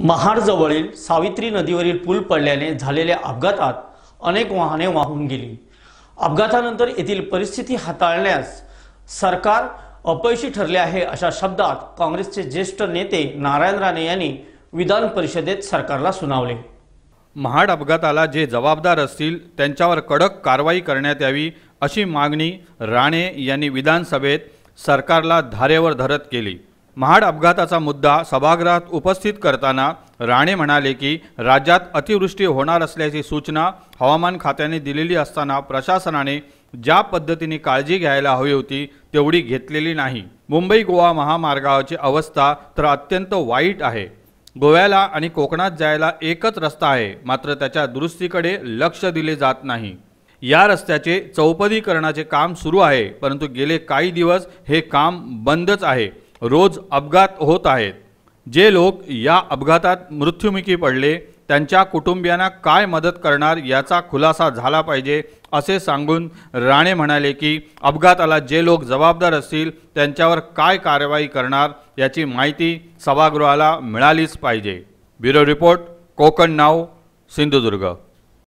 महाडजवळील सावित्री नदीवरील पूल पडल्याने झालेल्या अपघातात अनेक वाहने वाहून गेली अपघातानंतर येथील परिस्थिती हाताळण्यास सरकार अपयशी ठरले आहे अशा शब्दात काँग्रेसचे ज्येष्ठ नेते नारायण राणे यांनी विधान परिषदेत सरकारला सुनावले महाड अपघाताला जे जबाबदार असतील त्यांच्यावर कडक कारवाई करण्यात यावी अशी मागणी राणे यांनी विधानसभेत सरकारला धारेवर धरत केली महाड अपघाताचा मुद्दा सभागृहात उपस्थित करताना राणे म्हणाले की राज्यात अतिवृष्टी होणार असल्याची सूचना हवामान खात्याने दिलेली असताना प्रशासनाने ज्या पद्धतीने काळजी घ्यायला हवी होती तेवढी घेतलेली नाही मुंबई गोवा महामार्गाची अवस्था तर अत्यंत वाईट आहे गोव्याला आणि कोकणात जायला एकच रस्ता आहे मात्र त्याच्या दुरुस्तीकडे लक्ष दिले जात नाही या रस्त्याचे चौपदीकरणाचे काम सुरू आहे परंतु गेले काही दिवस हे काम बंदच आहे रोज अपघात होत आहेत जे लोक या अपघातात मृत्युमुखी पडले त्यांच्या कुटुंबियांना काय मदत करणार याचा खुलासा झाला पाहिजे असे सांगून राणे म्हणाले की अपघाताला जे लोक जबाबदार असतील त्यांच्यावर काय कारवाई करणार याची माहिती सभागृहाला मिळालीच पाहिजे ब्युरो रिपोर्ट कोकण नाव सिंधुदुर्ग